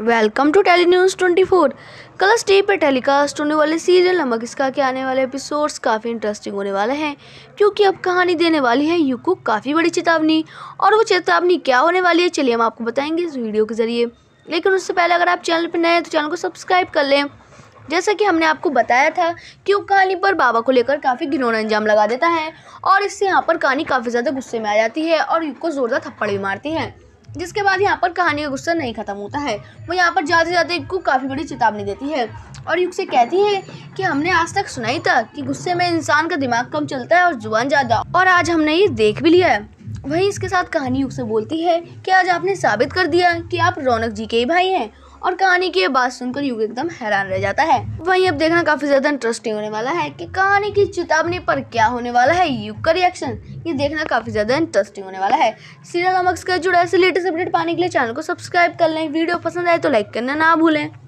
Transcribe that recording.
welcome to Tele News twenty four कल स्टे पर टेलीकास्ट होने वाले सीरियल नमक इसका के आने वाले एपिसोड्स काफ़ी इंटरेस्टिंग होने वाले हैं क्योंकि अब कहानी देने वाली है यू को काफ़ी बड़ी चेतावनी और वो चेतावनी क्या होने वाली है चलिए हम आपको बताएंगे इस वीडियो के ज़रिए लेकिन उससे पहले अगर आप चैनल पर नए हैं तो चैनल को सब्सक्राइब कर लें जैसा कि हमने आपको बताया था कि वो कहानी पर बाबा को लेकर काफ़ी घिनौना अंजाम लगा देता है और इससे यहाँ पर कहानी काफ़ी ज़्यादा गुस्से में आ जाती है और युग को ज़ोरदार थप्पड़ भी मारती है जिसके बाद यहाँ पर कहानी का गुस्सा नहीं ख़त्म होता है वो यहाँ पर जाते जाते युग को काफ़ी बड़ी चेतावनी देती है और युग से कहती है कि हमने आज तक सुना ही था कि गुस्से में इंसान का दिमाग कम चलता है और जुबान ज़्यादा और आज हमने ये देख भी लिया है वहीं इसके साथ कहानी युग से बोलती है कि आज आपने साबित कर दिया कि आप रौनक जी के ही भाई हैं और कहानी की बात सुनकर युग एकदम हैरान रह जाता है वहीं अब देखना काफी ज्यादा इंटरेस्टिंग होने वाला है कि कहानी की चेतावनी पर क्या होने वाला है युग का रिएक्शन ये देखना काफी ज्यादा इंटरेस्टिंग होने वाला है सीरियल अमक्स का जुड़ा ऐसे लेटेस्ट अपडेट पाने के लिए चैनल को सब्सक्राइब कर लें वीडियो पसंद आए तो लाइक करना ना भूलें